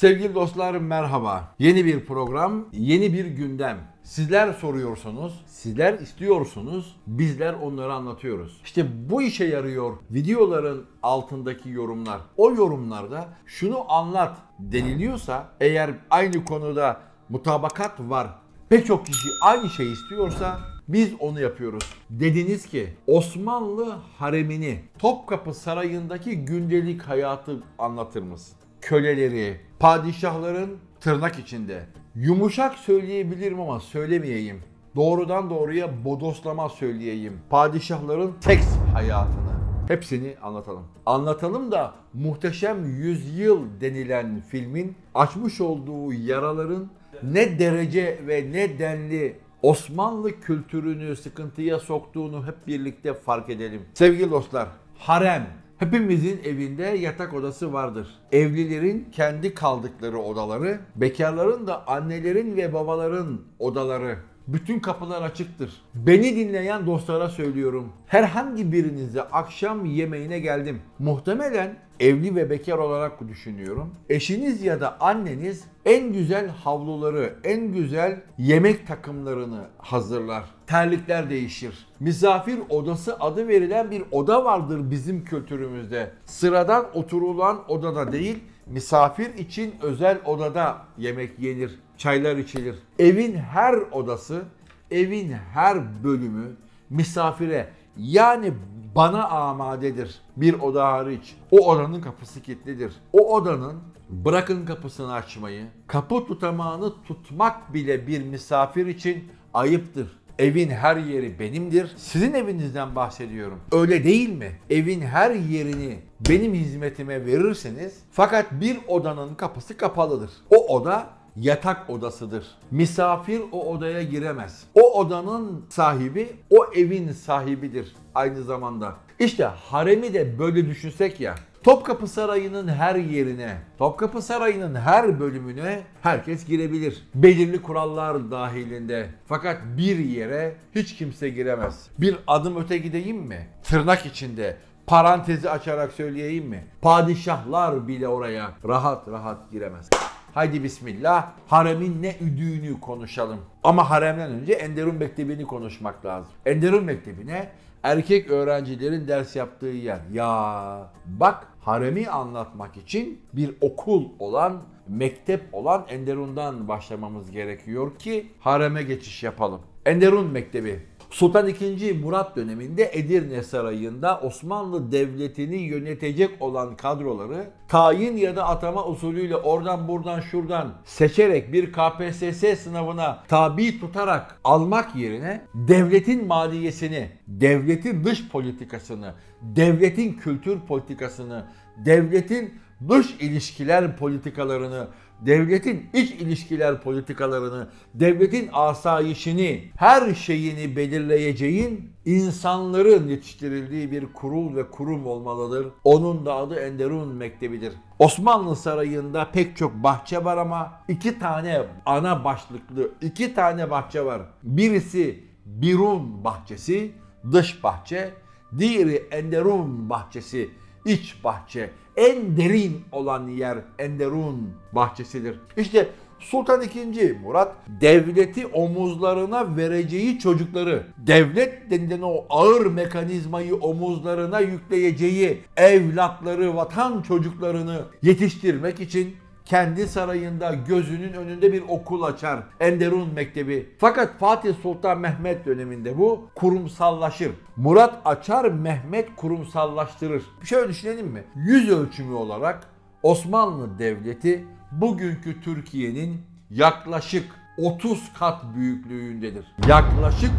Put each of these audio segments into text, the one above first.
Sevgili dostlarım merhaba. Yeni bir program, yeni bir gündem. Sizler soruyorsunuz, sizler istiyorsunuz, bizler onları anlatıyoruz. İşte bu işe yarıyor videoların altındaki yorumlar. O yorumlarda şunu anlat deniliyorsa eğer aynı konuda mutabakat var, pek çok kişi aynı şey istiyorsa biz onu yapıyoruz. Dediniz ki Osmanlı haremini Topkapı Sarayı'ndaki gündelik hayatı anlatır mısın? köleleri, padişahların tırnak içinde. Yumuşak söyleyebilirim ama söylemeyeyim. Doğrudan doğruya bodoslama söyleyeyim. Padişahların seks hayatını. Hepsini anlatalım. Anlatalım da muhteşem yüzyıl denilen filmin açmış olduğu yaraların ne derece ve ne denli Osmanlı kültürünü sıkıntıya soktuğunu hep birlikte fark edelim. Sevgili dostlar, harem Hepimizin evinde yatak odası vardır. Evlilerin kendi kaldıkları odaları, bekarların da annelerin ve babaların odaları bütün kapılar açıktır. Beni dinleyen dostlara söylüyorum. Herhangi birinize akşam yemeğine geldim. Muhtemelen evli ve bekar olarak düşünüyorum. Eşiniz ya da anneniz en güzel havluları, en güzel yemek takımlarını hazırlar. Terlikler değişir. Misafir odası adı verilen bir oda vardır bizim kültürümüzde. Sıradan oturulan odada değil, misafir için özel odada yemek yenir, çaylar içilir. Evin her odası, evin her bölümü misafire yani bana amadedir. Bir oda hariç. O odanın kapısı kilitlidir. O odanın bırakın kapısını açmayı, kapı tutamağını tutmak bile bir misafir için ayıptır. Evin her yeri benimdir. Sizin evinizden bahsediyorum. Öyle değil mi? Evin her yerini benim hizmetime verirseniz fakat bir odanın kapısı kapalıdır. O oda yatak odasıdır. Misafir o odaya giremez. O odanın sahibi o evin sahibidir aynı zamanda. İşte haremi de böyle düşünsek ya. Topkapı Sarayı'nın her yerine, Topkapı Sarayı'nın her bölümüne herkes girebilir. Belirli kurallar dahilinde. Fakat bir yere hiç kimse giremez. Bir adım öte gideyim mi? Tırnak içinde parantezi açarak söyleyeyim mi? Padişahlar bile oraya rahat rahat giremez. Haydi bismillah haremin ne üdüğünü konuşalım. Ama haremden önce Enderun Mektebi'ni konuşmak lazım. Enderun Mektebi'ne erkek öğrencilerin ders yaptığı yer. Ya bak haremi anlatmak için bir okul olan, mektep olan Enderun'dan başlamamız gerekiyor ki hareme geçiş yapalım. Enderun Mektebi Sultan II. Murat döneminde Edirne Sarayı'nda Osmanlı Devleti'ni yönetecek olan kadroları tayin ya da atama usulüyle oradan buradan şuradan seçerek bir KPSS sınavına tabi tutarak almak yerine devletin maliyesini, devletin dış politikasını, devletin kültür politikasını, devletin dış ilişkiler politikalarını devletin iç ilişkiler politikalarını, devletin asayişini, her şeyini belirleyeceğin insanların yetiştirildiği bir kurul ve kurum olmalıdır. Onun da adı Enderun Mektebi'dir. Osmanlı Sarayı'nda pek çok bahçe var ama iki tane ana başlıklı iki tane bahçe var. Birisi Birun bahçesi, dış bahçe. Diğeri Enderun bahçesi, iç bahçe en derin olan yer Enderun bahçesidir. İşte Sultan II. Murat devleti omuzlarına vereceği çocukları, devlet denilen o ağır mekanizmayı omuzlarına yükleyeceği evlatları, vatan çocuklarını yetiştirmek için kendi sarayında gözünün önünde bir okul açar. Enderun Mektebi. Fakat Fatih Sultan Mehmet döneminde bu kurumsallaşır. Murat Açar Mehmet kurumsallaştırır. Şöyle düşünelim mi? Yüz ölçümü olarak Osmanlı Devleti bugünkü Türkiye'nin yaklaşık 30 kat büyüklüğündedir. Yaklaşık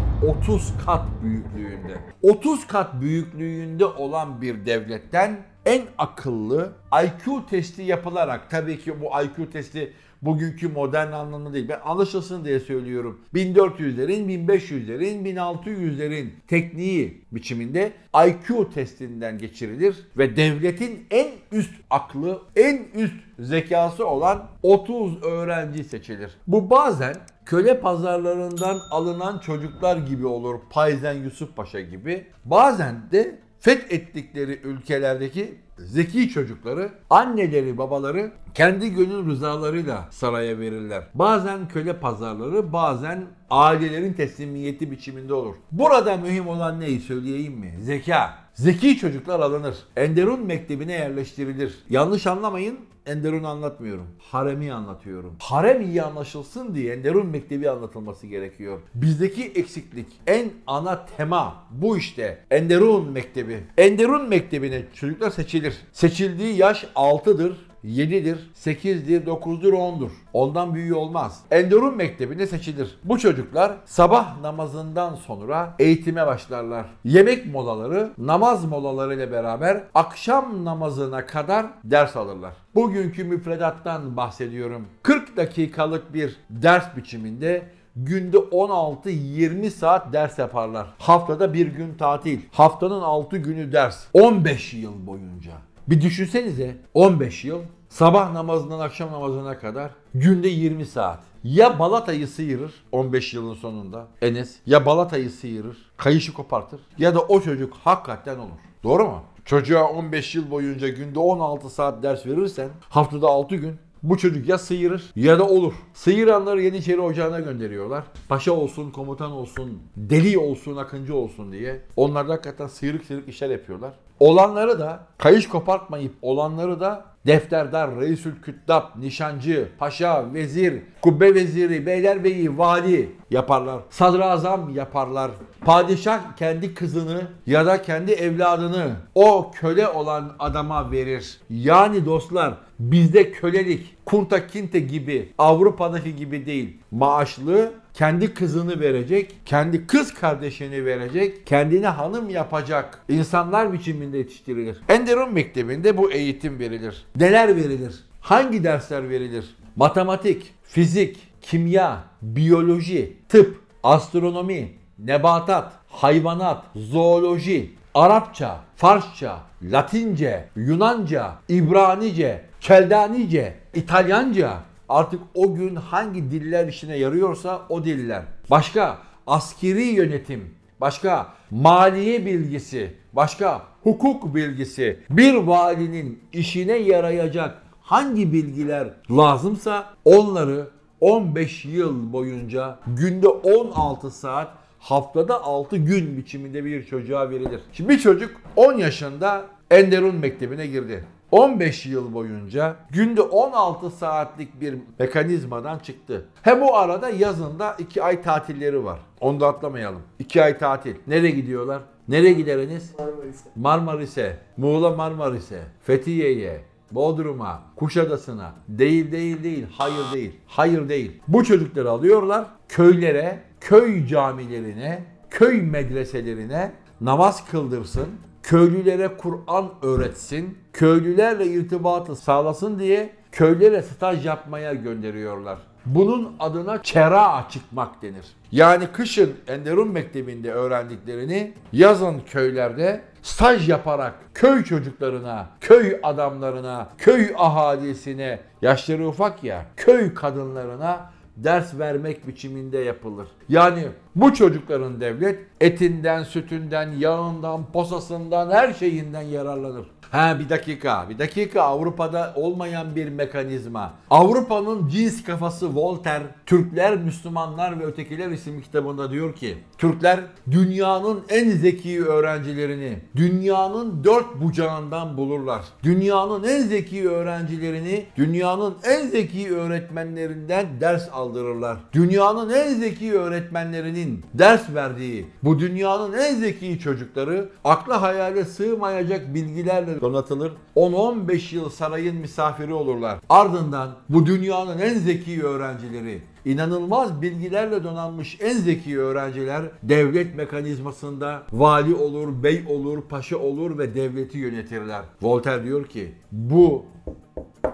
30 kat büyüklüğünde. 30 kat büyüklüğünde olan bir devletten en akıllı IQ testi yapılarak tabii ki bu IQ testi Bugünkü modern anlamı değil. Ben anlaşılsın diye söylüyorum. 1400'lerin, 1500'lerin, 1600'lerin tekniği biçiminde IQ testinden geçirilir ve devletin en üst aklı, en üst zekası olan 30 öğrenci seçilir. Bu bazen köle pazarlarından alınan çocuklar gibi olur. Payzen Yusuf Paşa gibi. Bazen de fethettikleri ülkelerdeki zeki çocukları, anneleri, babaları kendi gönül rızalarıyla saraya verirler. Bazen köle pazarları, bazen ailelerin teslimiyeti biçiminde olur. Burada mühim olan neyi söyleyeyim mi? Zeka. Zeki çocuklar alınır. Enderun Mektebi'ne yerleştirilir. Yanlış anlamayın Enderun'u anlatmıyorum. Haremi anlatıyorum. Harem iyi anlaşılsın diye Enderun Mektebi anlatılması gerekiyor. Bizdeki eksiklik en ana tema bu işte. Enderun Mektebi. Enderun Mektebi'ne çocuklar seçilir. Seçildiği yaş 6'dır. 7'dir, 8'dir, 9'dur, 10'dur. Ondan büyüğü olmaz. Endorun Mektebi'ne seçilir. Bu çocuklar sabah namazından sonra eğitime başlarlar. Yemek molaları, namaz molaları ile beraber akşam namazına kadar ders alırlar. Bugünkü müfredattan bahsediyorum. 40 dakikalık bir ders biçiminde günde 16-20 saat ders yaparlar. Haftada bir gün tatil. Haftanın 6 günü ders. 15 yıl boyunca. Bir düşünsenize 15 yıl sabah namazından akşam namazına kadar günde 20 saat. Ya Balata'yı sıyırır 15 yılın sonunda Enes ya Balata'yı sıyırır kayışı kopartır ya da o çocuk hakikaten olur. Doğru mu? Çocuğa 15 yıl boyunca günde 16 saat ders verirsen haftada 6 gün bu çocuk ya sıyırır ya da olur. Sıyıranları Yeniçeri Ocağı'na gönderiyorlar. Paşa olsun, komutan olsun, deli olsun, akıncı olsun diye. Onlar da hakikaten sıyırık sıyrık işler yapıyorlar. Olanları da kayış kopartmayıp olanları da defterdar, reisül küttab, nişancı, paşa, vezir, kubbe veziri, beylerbeyi, vali yaparlar. Sadrazam yaparlar. Padişah kendi kızını ya da kendi evladını o köle olan adama verir. Yani dostlar bizde kölelik, kunta kinte gibi Avrupa'daki gibi değil. Maaşlı kendi kızını verecek, kendi kız kardeşini verecek, kendine hanım yapacak insanlar biçiminde yetiştirilir. Enderun Mektebi'nde bu eğitim verilir. Neler verilir? Hangi dersler verilir? Matematik, fizik, kimya, biyoloji, tıp, astronomi, nebatat, hayvanat, zooloji, Arapça, Farsça, Latince, Yunanca, İbranice, Keldanice, İtalyanca, Artık o gün hangi diller işine yarıyorsa o diller. Başka askeri yönetim, başka maliye bilgisi, başka hukuk bilgisi. Bir valinin işine yarayacak hangi bilgiler lazımsa onları 15 yıl boyunca günde 16 saat haftada 6 gün biçiminde bir çocuğa verilir. Şimdi bir çocuk 10 yaşında Enderun Mektebi'ne girdi. 15 yıl boyunca günde 16 saatlik bir mekanizmadan çıktı. He bu arada yazında 2 ay tatilleri var. Onu da atlamayalım. 2 ay tatil. Nereye gidiyorlar? Nereye gideriniz? Marmaris'e. Marmaris'e, Muğla Marmaris'e, Fethiye'ye, Bodrum'a, Kuşadası'na. Değil değil değil, hayır değil, hayır değil. Bu çocukları alıyorlar köylere, köy camilerine, köy medreselerine namaz kıldırsın, köylülere Kur'an öğretsin, köylülerle irtibatı sağlasın diye köylere staj yapmaya gönderiyorlar. Bunun adına çera çıkmak denir. Yani kışın Enderun Mektebi'nde öğrendiklerini yazın köylerde staj yaparak köy çocuklarına, köy adamlarına, köy ahalisine, yaşları ufak ya, köy kadınlarına ders vermek biçiminde yapılır. Yani bu çocukların devlet etinden, sütünden, yağından, posasından, her şeyinden yararlanır. Ha bir dakika, bir dakika Avrupa'da olmayan bir mekanizma. Avrupa'nın cins kafası Voltaire, Türkler, Müslümanlar ve Ötekiler isim kitabında diyor ki, Türkler dünyanın en zeki öğrencilerini dünyanın dört bucağından bulurlar. Dünyanın en zeki öğrencilerini dünyanın en zeki öğretmenlerinden ders aldırırlar. Dünyanın en zeki öğretmenlerinin ders verdiği bu dünyanın en zeki çocukları akla hayale sığmayacak bilgilerle donatılır. 10-15 yıl sarayın misafiri olurlar. Ardından bu dünyanın en zeki öğrencileri, inanılmaz bilgilerle donanmış en zeki öğrenciler devlet mekanizmasında vali olur, bey olur, paşa olur ve devleti yönetirler. Voltaire diyor ki bu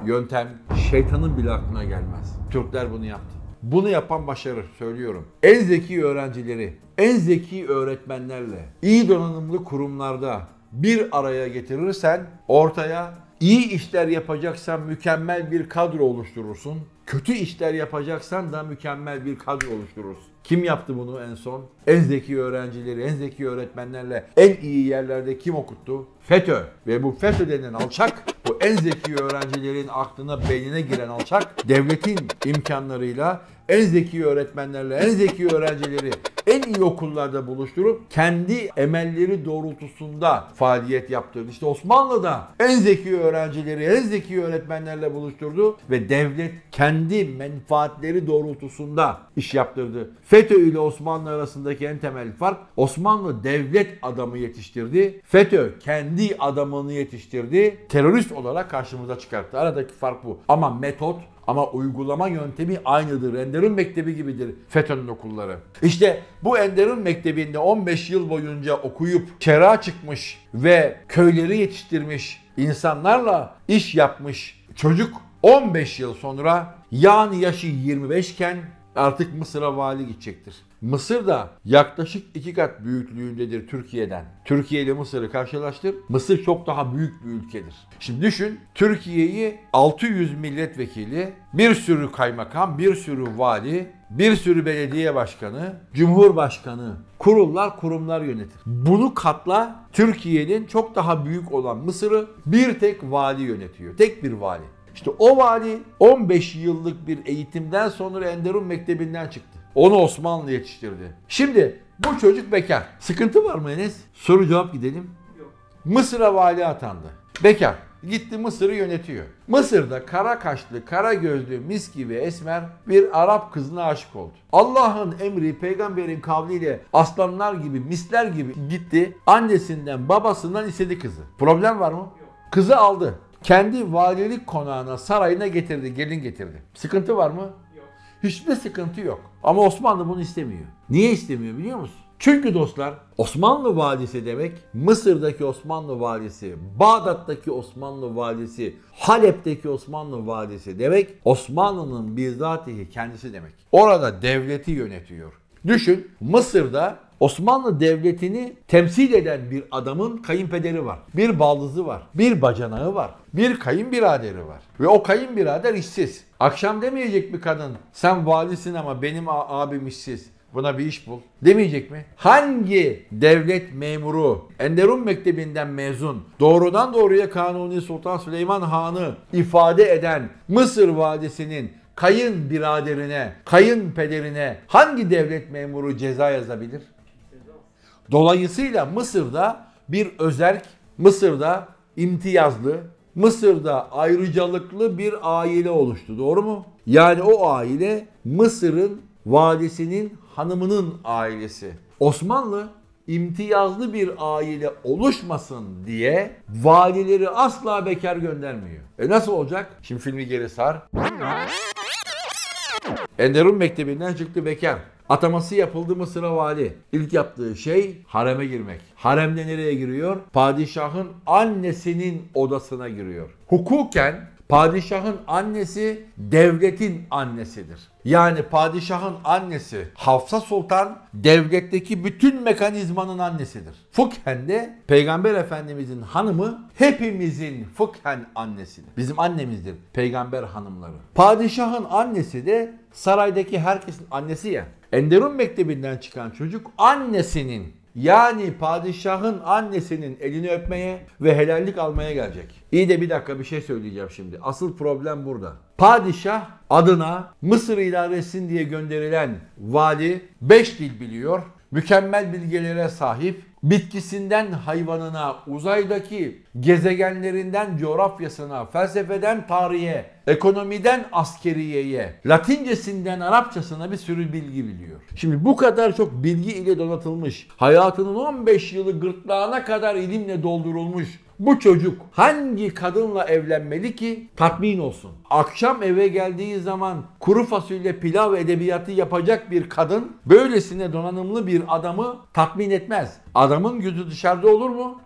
yöntem şeytanın bile aklına gelmez. Türkler bunu yaptı. Bunu yapan başarır söylüyorum. En zeki öğrencileri, en zeki öğretmenlerle, iyi donanımlı kurumlarda, bir araya getirirsen ortaya iyi işler yapacaksan mükemmel bir kadro oluşturursun. Kötü işler yapacaksan da mükemmel bir kadro oluşturursun. Kim yaptı bunu en son? En zeki öğrencileri, en zeki öğretmenlerle en iyi yerlerde kim okuttu? FETÖ. Ve bu FETÖ denen alçak, bu en zeki öğrencilerin aklına, beynine giren alçak, devletin imkanlarıyla en zeki öğretmenlerle, en zeki öğrencileri en iyi okullarda buluşturup kendi emelleri doğrultusunda faaliyet yaptırdı. İşte Osmanlı'da en zeki öğrencileri, en zeki öğretmenlerle buluşturdu ve devlet kendi menfaatleri doğrultusunda iş yaptırdı. FETÖ ile Osmanlı arasındaki en temel fark Osmanlı devlet adamı yetiştirdi. FETÖ kendi adamını yetiştirdi. Terörist olarak karşımıza çıkarttı. Aradaki fark bu. Ama metot ama uygulama yöntemi aynıdır. Enderun Mektebi gibidir FETÖ'nün okulları. İşte bu Enderun Mektebi'nde 15 yıl boyunca okuyup kera çıkmış ve köyleri yetiştirmiş insanlarla iş yapmış çocuk 15 yıl sonra yani yaşı 25 iken artık Mısır'a vali gidecektir. Mısır da yaklaşık iki kat büyüklüğündedir Türkiye'den. Türkiye ile Mısır'ı karşılaştır. Mısır çok daha büyük bir ülkedir. Şimdi düşün Türkiye'yi 600 milletvekili, bir sürü kaymakam, bir sürü vali, bir sürü belediye başkanı, cumhurbaşkanı, kurullar, kurumlar yönetir. Bunu katla Türkiye'nin çok daha büyük olan Mısır'ı bir tek vali yönetiyor. Tek bir vali. İşte o vali 15 yıllık bir eğitimden sonra Enderun Mektebi'nden çıktı. Onu Osmanlı yetiştirdi. Şimdi bu çocuk bekar. Sıkıntı var mı Enes? Soru cevap gidelim. Yok. Mısır'a vali atandı. Bekar. Gitti Mısır'ı yönetiyor. Mısır'da kara kaşlı, kara gözlü, mis gibi esmer bir Arap kızına aşık oldu. Allah'ın emri, peygamberin kavliyle aslanlar gibi, misler gibi gitti. Annesinden, babasından istedi kızı. Problem var mı? Yok. Kızı aldı kendi valilik konağına, sarayına getirdi, gelin getirdi. Sıkıntı var mı? Yok. Hiçbir sıkıntı yok. Ama Osmanlı bunu istemiyor. Niye istemiyor biliyor musun? Çünkü dostlar Osmanlı valisi demek Mısır'daki Osmanlı valisi, Bağdat'taki Osmanlı valisi, Halep'teki Osmanlı valisi demek Osmanlı'nın bizzatihi kendisi demek. Orada devleti yönetiyor. Düşün Mısır'da Osmanlı Devleti'ni temsil eden bir adamın kayınpederi var. Bir baldızı var. Bir bacanağı var. Bir kayınbiraderi var. Ve o kayınbirader işsiz. Akşam demeyecek bir kadın sen valisin ama benim abim işsiz. Buna bir iş bul. Demeyecek mi? Hangi devlet memuru Enderun Mektebi'nden mezun doğrudan doğruya Kanuni Sultan Süleyman Han'ı ifade eden Mısır Vadisi'nin kayın biraderine, kayın pederine hangi devlet memuru ceza yazabilir? Dolayısıyla Mısır'da bir özerk, Mısır'da imtiyazlı, Mısır'da ayrıcalıklı bir aile oluştu. Doğru mu? Yani o aile Mısır'ın valisinin hanımının ailesi. Osmanlı imtiyazlı bir aile oluşmasın diye valileri asla bekar göndermiyor. E nasıl olacak? Şimdi filmi geri sar. Enderun Mektebi'nden çıktı bekar. Ataması yapıldı Mısır'a vali. İlk yaptığı şey hareme girmek. Haremde nereye giriyor? Padişahın annesinin odasına giriyor. Hukuken Padişahın annesi devletin annesidir. Yani padişahın annesi Hafsa Sultan devletteki bütün mekanizmanın annesidir. Fıkhen de Peygamber Efendimizin hanımı hepimizin fıkhen annesidir. Bizim annemizdir peygamber hanımları. Padişahın annesi de saraydaki herkesin annesi ya. Enderun Mektebi'nden çıkan çocuk annesinin yani padişahın annesinin elini öpmeye ve helallik almaya gelecek. İyi de bir dakika bir şey söyleyeceğim şimdi. Asıl problem burada. Padişah adına Mısır idaresin diye gönderilen vali 5 dil biliyor, mükemmel bilgilere sahip bitkisinden hayvanına, uzaydaki gezegenlerinden coğrafyasına, felsefeden tarihe, ekonomiden askeriyeye, Latincesinden Arapçasına bir sürü bilgi biliyor. Şimdi bu kadar çok bilgi ile donatılmış, hayatının 15 yılı gırtlağına kadar ilimle doldurulmuş bu çocuk hangi kadınla evlenmeli ki tatmin olsun? Akşam eve geldiği zaman kuru fasulye pilav edebiyatı yapacak bir kadın böylesine donanımlı bir adamı tatmin etmez. Adamın gözü dışarıda olur mu?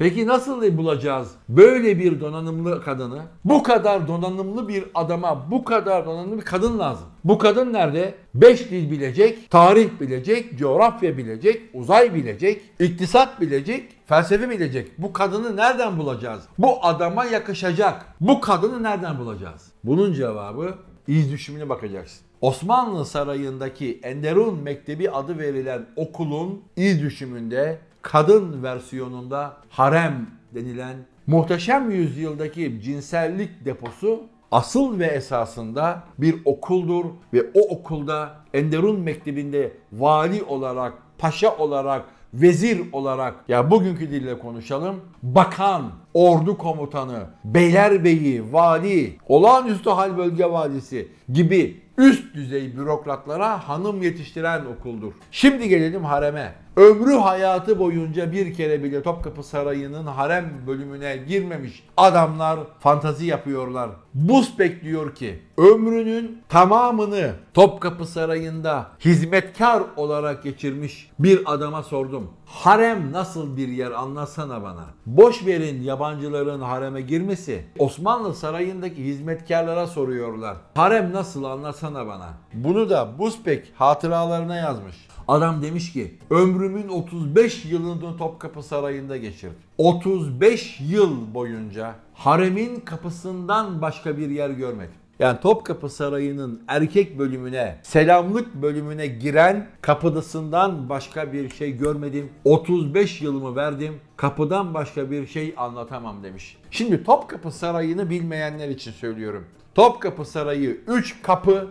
Peki nasıl bulacağız böyle bir donanımlı kadını? Bu kadar donanımlı bir adama, bu kadar donanımlı bir kadın lazım. Bu kadın nerede? 5 dil bilecek, tarih bilecek, coğrafya bilecek, uzay bilecek, iktisat bilecek, felsefe bilecek. Bu kadını nereden bulacağız? Bu adama yakışacak. Bu kadını nereden bulacağız? Bunun cevabı iz düşümüne bakacaksın. Osmanlı Sarayı'ndaki Enderun Mektebi adı verilen okulun iz düşümünde kadın versiyonunda harem denilen muhteşem yüzyıldaki cinsellik deposu asıl ve esasında bir okuldur ve o okulda Enderun Mektebi'nde vali olarak, paşa olarak, vezir olarak ya bugünkü dille konuşalım. Bakan, ordu komutanı, beylerbeyi, vali, olağanüstü hal bölge valisi gibi üst düzey bürokratlara hanım yetiştiren okuldur. Şimdi gelelim hareme ömrü hayatı boyunca bir kere bile Topkapı Sarayı'nın harem bölümüne girmemiş adamlar fantazi yapıyorlar. Buspek diyor ki ömrünün tamamını Topkapı Sarayı'nda hizmetkar olarak geçirmiş bir adama sordum. Harem nasıl bir yer anlatsana bana. Boş verin yabancıların hareme girmesi. Osmanlı sarayındaki hizmetkarlara soruyorlar. Harem nasıl anlatsana bana. Bunu da Buspek hatıralarına yazmış. Adam demiş ki ömrümün 35 yılını Topkapı Sarayı'nda geçirdim. 35 yıl boyunca haremin kapısından başka bir yer görmedim. Yani Topkapı Sarayı'nın erkek bölümüne, selamlık bölümüne giren kapıdasından başka bir şey görmedim. 35 yılımı verdim. Kapıdan başka bir şey anlatamam demiş. Şimdi Topkapı Sarayı'nı bilmeyenler için söylüyorum. Topkapı Sarayı 3 kapı,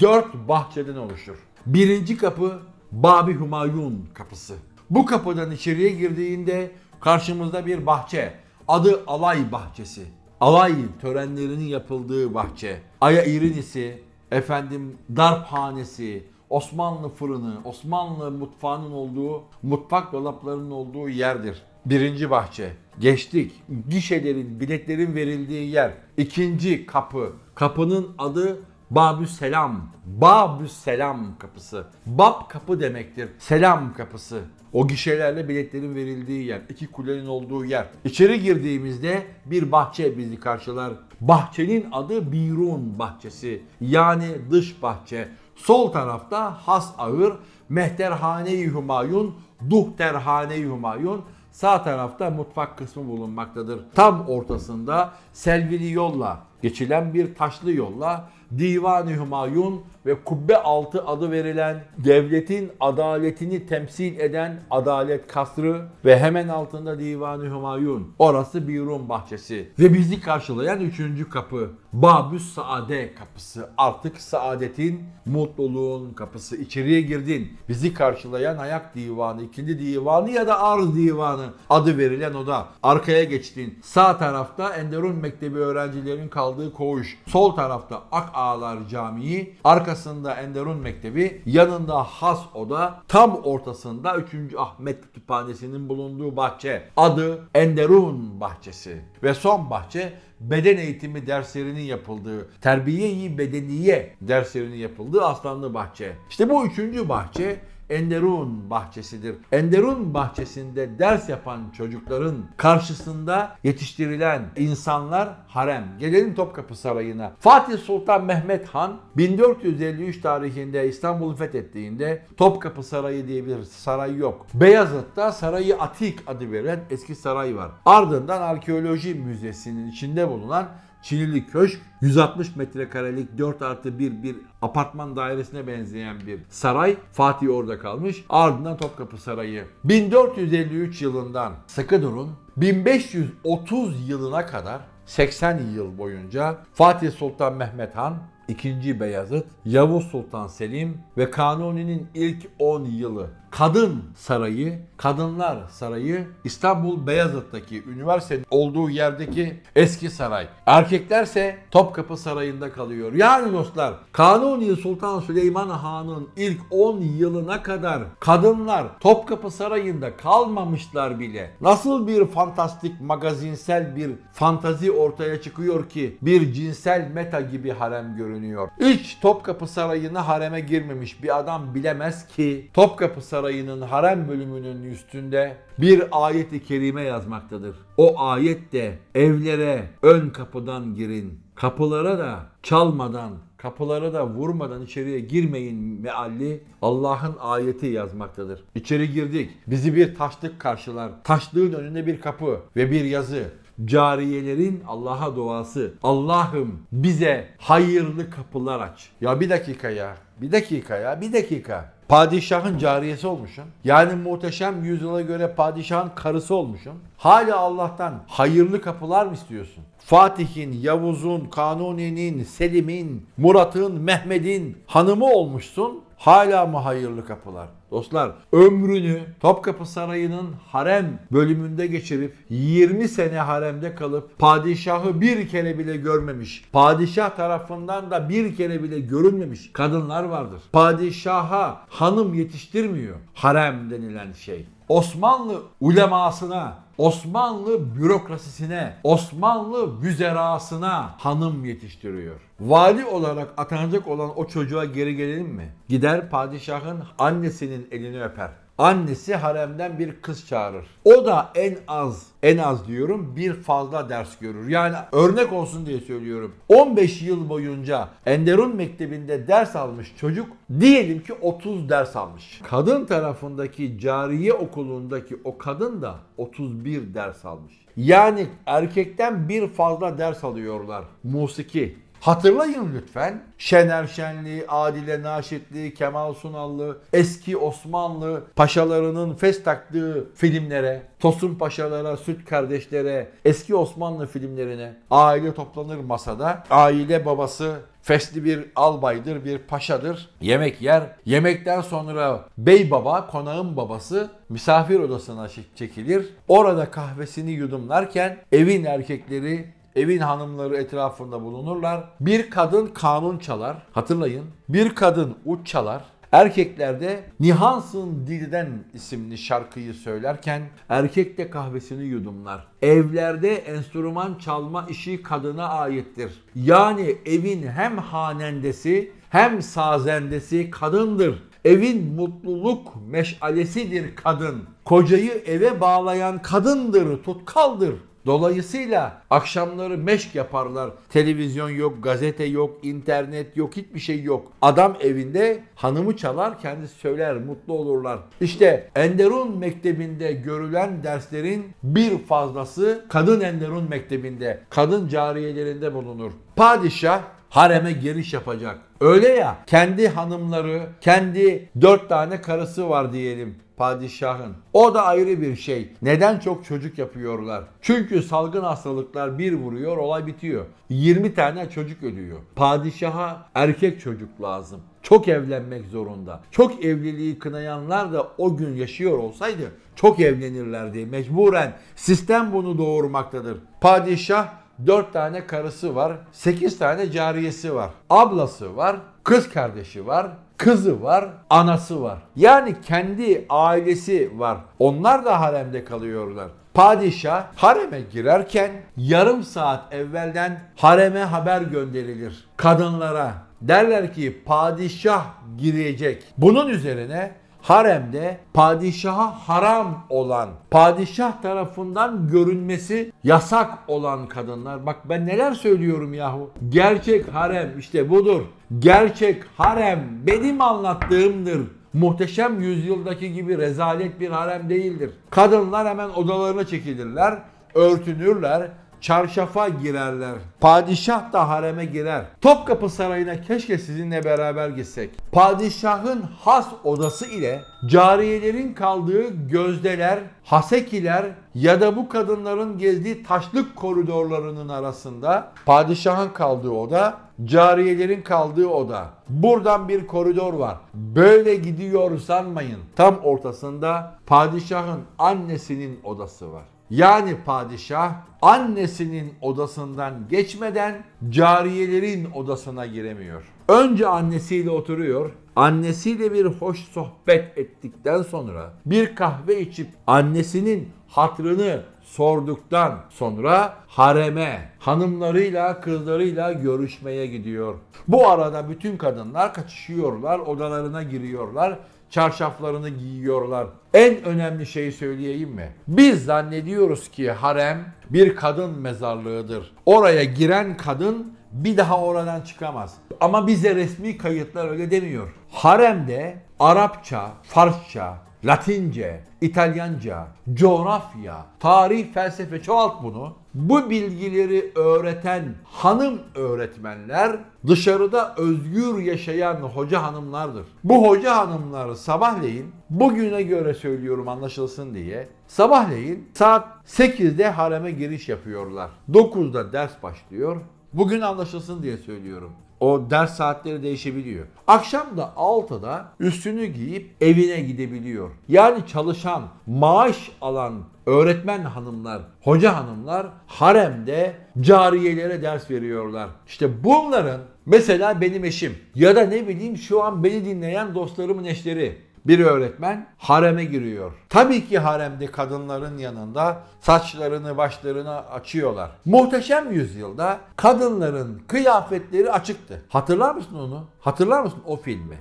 4 bahçeden oluşur. Birinci kapı Babi Humayun kapısı. Bu kapıdan içeriye girdiğinde karşımızda bir bahçe. Adı Alay Bahçesi. Alay törenlerinin yapıldığı bahçe. Aya İrinisi, efendim darphanesi, Osmanlı fırını, Osmanlı mutfağının olduğu, mutfak dolaplarının olduğu yerdir. Birinci bahçe. Geçtik. Gişelerin, biletlerin verildiği yer. İkinci kapı. Kapının adı Babü Selam, Babü Selam kapısı. Bab kapı demektir. Selam kapısı. O gişelerle biletlerin verildiği yer, iki kulenin olduğu yer. İçeri girdiğimizde bir bahçe bizi karşılar. Bahçenin adı Birun bahçesi. Yani dış bahçe. Sol tarafta Has Ağır, Mehterhane-i Hümayun, Duhterhane-i Hümayun, Sağ tarafta mutfak kısmı bulunmaktadır. Tam ortasında Selvili Yolla geçilen bir taşlı yolla Divan-ı Humayun ve Kubbe Altı adı verilen devletin adaletini temsil eden Adalet Kasrı ve hemen altında Divan-ı Humayun Orası bir Rum bahçesi ve bizi karşılayan üçüncü kapı Babüs Saade kapısı. Artık saadetin, mutluluğun kapısı. İçeriye girdin. Bizi karşılayan ayak divanı, ikinci divanı ya da arz divanı adı verilen oda. Arkaya geçtin. Sağ tarafta Enderun Mektebi öğrencilerin kaldığı aldığı koğuş. Sol tarafta Ak Ağlar Camii, arkasında Enderun Mektebi, yanında Has Oda, tam ortasında 3. Ahmet Kütüphanesi'nin bulunduğu bahçe. Adı Enderun Bahçesi ve son bahçe beden eğitimi derslerinin yapıldığı, terbiye-i bedeniye derslerinin yapıldığı Aslanlı Bahçe. İşte bu üçüncü bahçe Enderun bahçesidir. Enderun bahçesinde ders yapan çocukların karşısında yetiştirilen insanlar harem. Gelelim Topkapı Sarayı'na. Fatih Sultan Mehmet Han 1453 tarihinde İstanbul'u fethettiğinde Topkapı Sarayı diye bir saray yok. Beyazıt'ta Sarayı Atik adı verilen eski saray var. Ardından Arkeoloji Müzesi'nin içinde bulunan Çinili köşk 160 metrekarelik 4 artı 1 bir apartman dairesine benzeyen bir saray. Fatih orada kalmış. Ardından Topkapı Sarayı. 1453 yılından sıkı durun 1530 yılına kadar 80 yıl boyunca Fatih Sultan Mehmet Han, II. Beyazıt, Yavuz Sultan Selim ve Kanuni'nin ilk 10 yılı Kadın Sarayı, Kadınlar Sarayı İstanbul Beyazıt'taki üniversitenin olduğu yerdeki eski saray. Erkeklerse Topkapı Sarayı'nda kalıyor. Yani dostlar Kanuni Sultan Süleyman Han'ın ilk 10 yılına kadar kadınlar Topkapı Sarayı'nda kalmamışlar bile. Nasıl bir fantastik magazinsel bir fantazi ortaya çıkıyor ki bir cinsel meta gibi harem görünüyor. Hiç Topkapı Sarayı'na hareme girmemiş bir adam bilemez ki Topkapı Sarayı Sarayı'nın harem bölümünün üstünde bir ayet-i kerime yazmaktadır. O ayet de evlere ön kapıdan girin, kapılara da çalmadan, kapılara da vurmadan içeriye girmeyin mealli Allah'ın ayeti yazmaktadır. İçeri girdik. Bizi bir taşlık karşılar. Taşlığın önünde bir kapı ve bir yazı cariyelerin Allah'a duası. Allah'ım bize hayırlı kapılar aç. Ya bir dakika ya. Bir dakika ya. Bir dakika. Padişahın cariyesi olmuşum. Yani muhteşem yüzyıla göre padişahın karısı olmuşum. Hala Allah'tan hayırlı kapılar mı istiyorsun? Fatih'in, Yavuz'un, Kanuni'nin, Selim'in, Murat'ın, Mehmet'in hanımı olmuşsun. Hala mı hayırlı kapılar? Dostlar ömrünü Topkapı Sarayı'nın harem bölümünde geçirip 20 sene haremde kalıp padişahı bir kere bile görmemiş, padişah tarafından da bir kere bile görünmemiş kadınlar vardır. Padişaha hanım yetiştirmiyor harem denilen şey. Osmanlı ulemasına, Osmanlı bürokrasisine, Osmanlı vüzerasına hanım yetiştiriyor. Vali olarak atanacak olan o çocuğa geri gelelim mi? Gider padişahın annesinin elini öper annesi haremden bir kız çağırır. O da en az en az diyorum bir fazla ders görür. Yani örnek olsun diye söylüyorum. 15 yıl boyunca Enderun Mektebi'nde ders almış çocuk diyelim ki 30 ders almış. Kadın tarafındaki cariye okulundaki o kadın da 31 ders almış. Yani erkekten bir fazla ders alıyorlar. Musiki, Hatırlayın lütfen Şener Şenli, Adile Naşitli, Kemal Sunallı, eski Osmanlı paşalarının fes taktığı filmlere, Tosun Paşalara, Süt Kardeşlere, eski Osmanlı filmlerine aile toplanır masada. Aile babası fesli bir albaydır, bir paşadır. Yemek yer. Yemekten sonra bey baba, konağın babası misafir odasına çekilir. Orada kahvesini yudumlarken evin erkekleri evin hanımları etrafında bulunurlar. Bir kadın kanun çalar. Hatırlayın. Bir kadın uç çalar. Erkeklerde Nihansın Dilden isimli şarkıyı söylerken erkek de kahvesini yudumlar. Evlerde enstrüman çalma işi kadına aittir. Yani evin hem hanendesi hem sazendesi kadındır. Evin mutluluk meşalesidir kadın. Kocayı eve bağlayan kadındır, tutkaldır. Dolayısıyla akşamları meşk yaparlar. Televizyon yok, gazete yok, internet yok, hiçbir şey yok. Adam evinde hanımı çalar, kendisi söyler, mutlu olurlar. İşte Enderun Mektebi'nde görülen derslerin bir fazlası kadın Enderun Mektebi'nde, kadın cariyelerinde bulunur. Padişah hareme giriş yapacak. Öyle ya kendi hanımları, kendi dört tane karısı var diyelim padişahın. O da ayrı bir şey. Neden çok çocuk yapıyorlar? Çünkü salgın hastalıklar bir vuruyor olay bitiyor. 20 tane çocuk ölüyor. Padişaha erkek çocuk lazım. Çok evlenmek zorunda. Çok evliliği kınayanlar da o gün yaşıyor olsaydı çok evlenirlerdi. Mecburen sistem bunu doğurmaktadır. Padişah 4 tane karısı var, 8 tane cariyesi var, ablası var, kız kardeşi var, kızı var, anası var. Yani kendi ailesi var. Onlar da haremde kalıyorlar. Padişah hareme girerken yarım saat evvelden hareme haber gönderilir kadınlara. Derler ki padişah girecek. Bunun üzerine haremde padişaha haram olan, padişah tarafından görünmesi yasak olan kadınlar. Bak ben neler söylüyorum yahu. Gerçek harem işte budur. Gerçek harem benim anlattığımdır. Muhteşem yüzyıldaki gibi rezalet bir harem değildir. Kadınlar hemen odalarına çekilirler, örtünürler, çarşafa girerler. Padişah da hareme girer. Topkapı Sarayı'na keşke sizinle beraber gitsek. Padişahın has odası ile cariyelerin kaldığı gözdeler, hasekiler ya da bu kadınların gezdiği taşlık koridorlarının arasında padişahın kaldığı oda, cariyelerin kaldığı oda. Buradan bir koridor var. Böyle gidiyor sanmayın. Tam ortasında padişahın annesinin odası var yani padişah annesinin odasından geçmeden cariyelerin odasına giremiyor. Önce annesiyle oturuyor. Annesiyle bir hoş sohbet ettikten sonra bir kahve içip annesinin hatrını sorduktan sonra hareme, hanımlarıyla, kızlarıyla görüşmeye gidiyor. Bu arada bütün kadınlar kaçışıyorlar, odalarına giriyorlar çarşaflarını giyiyorlar. En önemli şeyi söyleyeyim mi? Biz zannediyoruz ki harem bir kadın mezarlığıdır. Oraya giren kadın bir daha oradan çıkamaz. Ama bize resmi kayıtlar öyle demiyor. Haremde Arapça, Farsça, Latince, İtalyanca, coğrafya, tarih, felsefe çoğalt bunu. Bu bilgileri öğreten hanım öğretmenler dışarıda özgür yaşayan hoca hanımlardır. Bu hoca hanımları sabahleyin bugüne göre söylüyorum anlaşılsın diye sabahleyin saat 8'de hareme giriş yapıyorlar. 9'da ders başlıyor. Bugün anlaşılsın diye söylüyorum. O ders saatleri değişebiliyor. Akşam da 6'da üstünü giyip evine gidebiliyor. Yani çalışan, maaş alan öğretmen hanımlar, hoca hanımlar haremde cariyelere ders veriyorlar. İşte bunların mesela benim eşim ya da ne bileyim şu an beni dinleyen dostlarımın eşleri bir öğretmen hareme giriyor. Tabii ki haremde kadınların yanında saçlarını başlarını açıyorlar. Muhteşem yüzyılda kadınların kıyafetleri açıktı. Hatırlar mısın onu? Hatırlar mısın o filmi?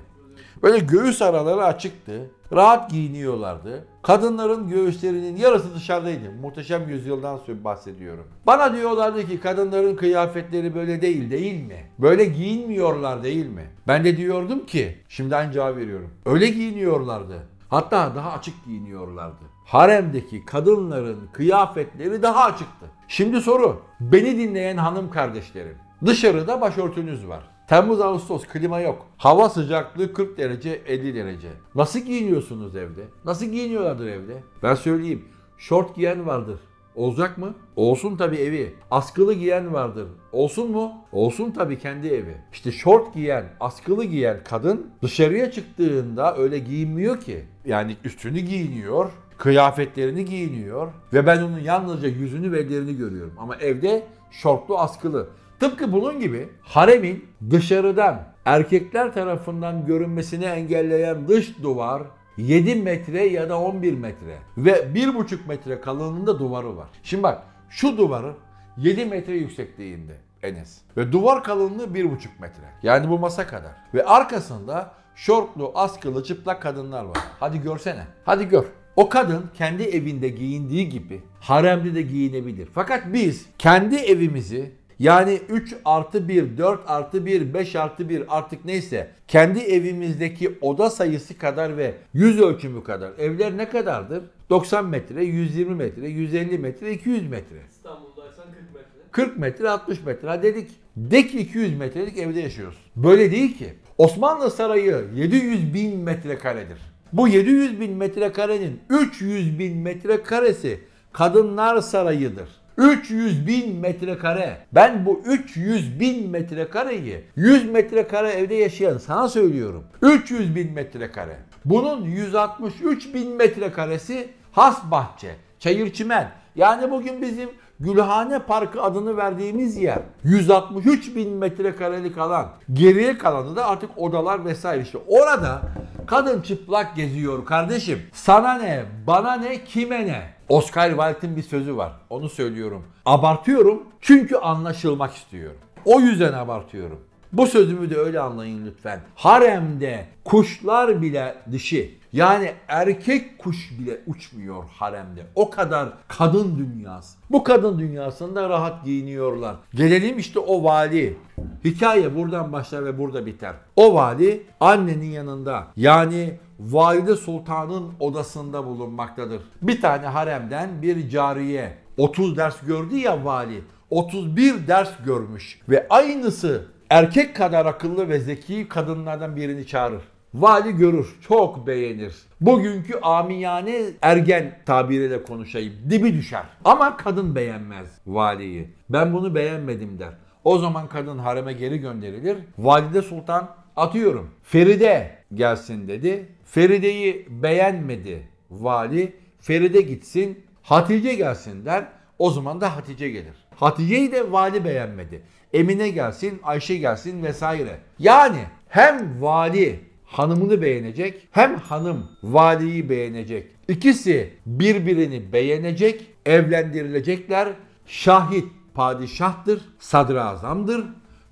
Böyle göğüs araları açıktı. Rahat giyiniyorlardı. Kadınların göğüslerinin yarısı dışarıdaydı. Muhteşem yüzyıldan bahsediyorum. Bana diyorlardı ki kadınların kıyafetleri böyle değil değil mi? Böyle giyinmiyorlar değil mi? Ben de diyordum ki, şimdiden cevap veriyorum. Öyle giyiniyorlardı. Hatta daha açık giyiniyorlardı. Haremdeki kadınların kıyafetleri daha açıktı. Şimdi soru, beni dinleyen hanım kardeşlerim. Dışarıda başörtünüz var. Temmuz Ağustos klima yok. Hava sıcaklığı 40 derece 50 derece. Nasıl giyiniyorsunuz evde? Nasıl giyiniyorlardır evde? Ben söyleyeyim. Şort giyen vardır. Olacak mı? Olsun tabi evi. Askılı giyen vardır. Olsun mu? Olsun tabi kendi evi. İşte şort giyen, askılı giyen kadın dışarıya çıktığında öyle giyinmiyor ki. Yani üstünü giyiniyor, kıyafetlerini giyiniyor ve ben onun yalnızca yüzünü ve ellerini görüyorum. Ama evde şortlu askılı. Tıpkı bunun gibi haremin dışarıdan erkekler tarafından görünmesini engelleyen dış duvar 7 metre ya da 11 metre ve 1,5 metre kalınlığında duvarı var. Şimdi bak şu duvarı 7 metre yüksekliğinde Enes ve duvar kalınlığı 1,5 metre. Yani bu masa kadar. Ve arkasında şortlu, askılı, çıplak kadınlar var. Hadi görsene. Hadi gör. O kadın kendi evinde giyindiği gibi haremde de giyinebilir. Fakat biz kendi evimizi yani 3 artı 1, 4 artı 1, 5 artı 1 artık neyse kendi evimizdeki oda sayısı kadar ve yüz ölçümü kadar evler ne kadardır? 90 metre, 120 metre, 150 metre, 200 metre. İstanbul'daysan 40 metre. 40 metre 60 metre ha dedik. Dek 200 metrelik evde yaşıyoruz. Böyle değil ki. Osmanlı Sarayı 700 bin metrekaredir. Bu 700 bin metrekarenin 300 bin metrekaresi kadınlar sarayıdır. 300 bin metrekare. Ben bu 300 bin metrekareyi 100 metrekare evde yaşayan sana söylüyorum. 300 bin metrekare. Bunun 163 bin metrekaresi has bahçe, çayır çimen. Yani bugün bizim Gülhane Parkı adını verdiğimiz yer 163 bin metrekarelik alan. Geriye kalanı da artık odalar vesaire işte. Orada kadın çıplak geziyor kardeşim. Sana ne, bana ne, kime ne? Oscar Wilde'in bir sözü var. Onu söylüyorum. Abartıyorum çünkü anlaşılmak istiyorum. O yüzden abartıyorum. Bu sözümü de öyle anlayın lütfen. Haremde kuşlar bile dişi. Yani erkek kuş bile uçmuyor haremde. O kadar kadın dünyası. Bu kadın dünyasında rahat giyiniyorlar. Gelelim işte o vali. Hikaye buradan başlar ve burada biter. O vali annenin yanında yani valide sultanın odasında bulunmaktadır. Bir tane haremden bir cariye 30 ders gördü ya vali 31 ders görmüş ve aynısı erkek kadar akıllı ve zeki kadınlardan birini çağırır. Vali görür, çok beğenir. Bugünkü amiyane ergen tabiriyle konuşayım. Dibi düşer. Ama kadın beğenmez valiyi. Ben bunu beğenmedim der. O zaman kadın hareme geri gönderilir. Valide Sultan atıyorum Feride gelsin dedi. Feride'yi beğenmedi vali. Feride gitsin Hatice gelsin der. O zaman da Hatice gelir. Hatice'yi de vali beğenmedi. Emine gelsin, Ayşe gelsin vesaire. Yani hem vali hanımını beğenecek hem hanım valiyi beğenecek. İkisi birbirini beğenecek, evlendirilecekler. Şahit padişahtır, sadrazamdır.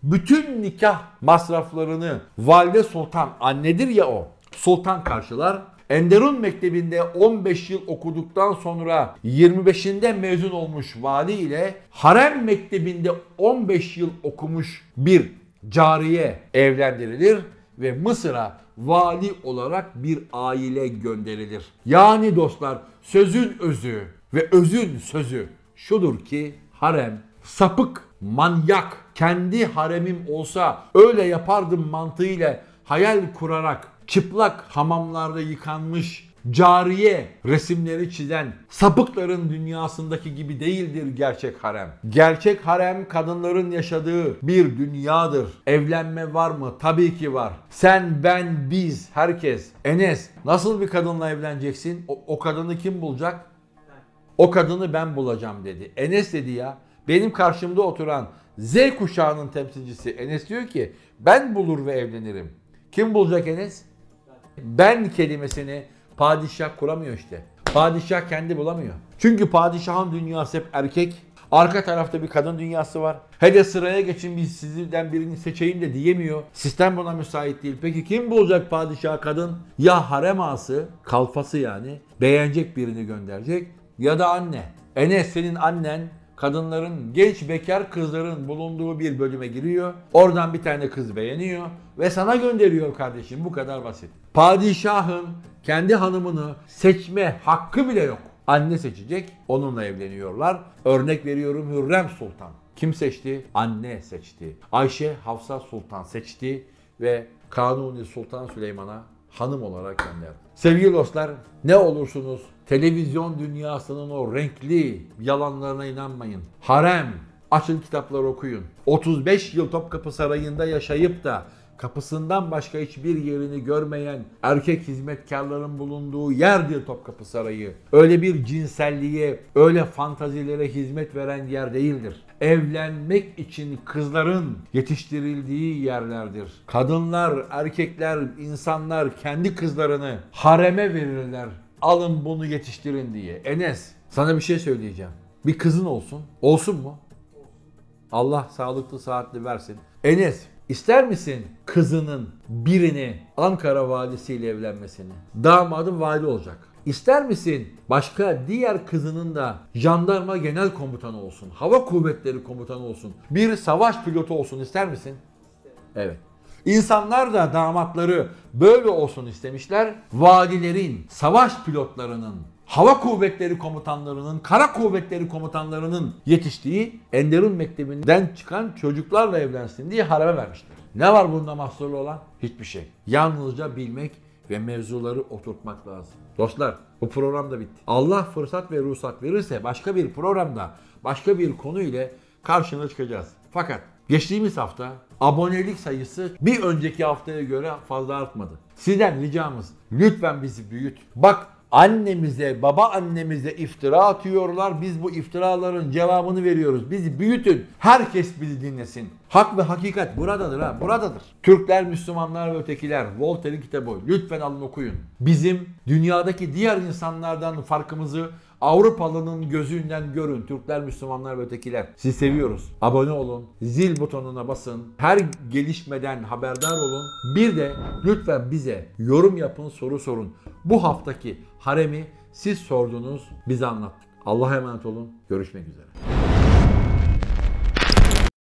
Bütün nikah masraflarını valide sultan annedir ya o. Sultan karşılar. Enderun Mektebi'nde 15 yıl okuduktan sonra 25'inde mezun olmuş vali ile Harem Mektebi'nde 15 yıl okumuş bir cariye evlendirilir ve Mısır'a vali olarak bir aile gönderilir. Yani dostlar sözün özü ve özün sözü şudur ki harem sapık, manyak, kendi haremim olsa öyle yapardım mantığıyla hayal kurarak çıplak hamamlarda yıkanmış cariye resimleri çizen sapıkların dünyasındaki gibi değildir gerçek harem. Gerçek harem kadınların yaşadığı bir dünyadır. Evlenme var mı? Tabii ki var. Sen, ben, biz, herkes. Enes nasıl bir kadınla evleneceksin? O, o kadını kim bulacak? O kadını ben bulacağım dedi. Enes dedi ya. Benim karşımda oturan Z kuşağının temsilcisi Enes diyor ki ben bulur ve evlenirim. Kim bulacak Enes? Ben kelimesini padişah kuramıyor işte. Padişah kendi bulamıyor. Çünkü padişahın dünyası hep erkek. Arka tarafta bir kadın dünyası var. Hele sıraya geçin biz sizden birini seçeyim de diyemiyor. Sistem buna müsait değil. Peki kim bulacak padişah kadın? Ya harem ağası, kalfası yani beğenecek birini gönderecek ya da anne. Enes senin annen kadınların, genç bekar kızların bulunduğu bir bölüme giriyor. Oradan bir tane kız beğeniyor ve sana gönderiyor kardeşim. Bu kadar basit. Padişahın kendi hanımını seçme hakkı bile yok. Anne seçecek, onunla evleniyorlar. Örnek veriyorum Hürrem Sultan. Kim seçti? Anne seçti. Ayşe Hafsa Sultan seçti ve Kanuni Sultan Süleyman'a hanım olarak gönderdi. Sevgili dostlar, ne olursunuz Televizyon dünyasının o renkli yalanlarına inanmayın. Harem, açın kitapları okuyun. 35 yıl Topkapı Sarayı'nda yaşayıp da kapısından başka hiçbir yerini görmeyen erkek hizmetkarların bulunduğu yerdir Topkapı Sarayı. Öyle bir cinselliğe, öyle fantazilere hizmet veren yer değildir. Evlenmek için kızların yetiştirildiği yerlerdir. Kadınlar, erkekler, insanlar kendi kızlarını hareme verirler alın bunu yetiştirin diye. Enes sana bir şey söyleyeceğim. Bir kızın olsun. Olsun mu? Allah sağlıklı saatli versin. Enes ister misin kızının birini Ankara valisiyle evlenmesini? Damadın vali olacak. İster misin başka diğer kızının da jandarma genel komutanı olsun, hava kuvvetleri komutanı olsun, bir savaş pilotu olsun ister misin? Evet. İnsanlar da damatları böyle olsun istemişler. Vadilerin, savaş pilotlarının, hava kuvvetleri komutanlarının, kara kuvvetleri komutanlarının yetiştiği Enderun Mektebi'nden çıkan çocuklarla evlensin diye harabe vermişler. Ne var bunda mahsurlu olan? Hiçbir şey. Yalnızca bilmek ve mevzuları oturtmak lazım. Dostlar bu program da bitti. Allah fırsat ve ruhsat verirse başka bir programda, başka bir konu ile karşına çıkacağız. Fakat geçtiğimiz hafta abonelik sayısı bir önceki haftaya göre fazla artmadı. Sizden ricamız lütfen bizi büyüt. Bak annemize, baba annemize iftira atıyorlar. Biz bu iftiraların cevabını veriyoruz. Bizi büyütün. Herkes bizi dinlesin. Hak ve hakikat buradadır ha, buradadır. Türkler, Müslümanlar ve ötekiler. Voltaire'in kitabı. Lütfen alın okuyun. Bizim dünyadaki diğer insanlardan farkımızı Avrupalının gözünden görün. Türkler, Müslümanlar ve ötekiler. Sizi seviyoruz. Abone olun. Zil butonuna basın. Her gelişmeden haberdar olun. Bir de lütfen bize yorum yapın, soru sorun. Bu haftaki haremi siz sordunuz, biz anlattık. Allah'a emanet olun. Görüşmek üzere.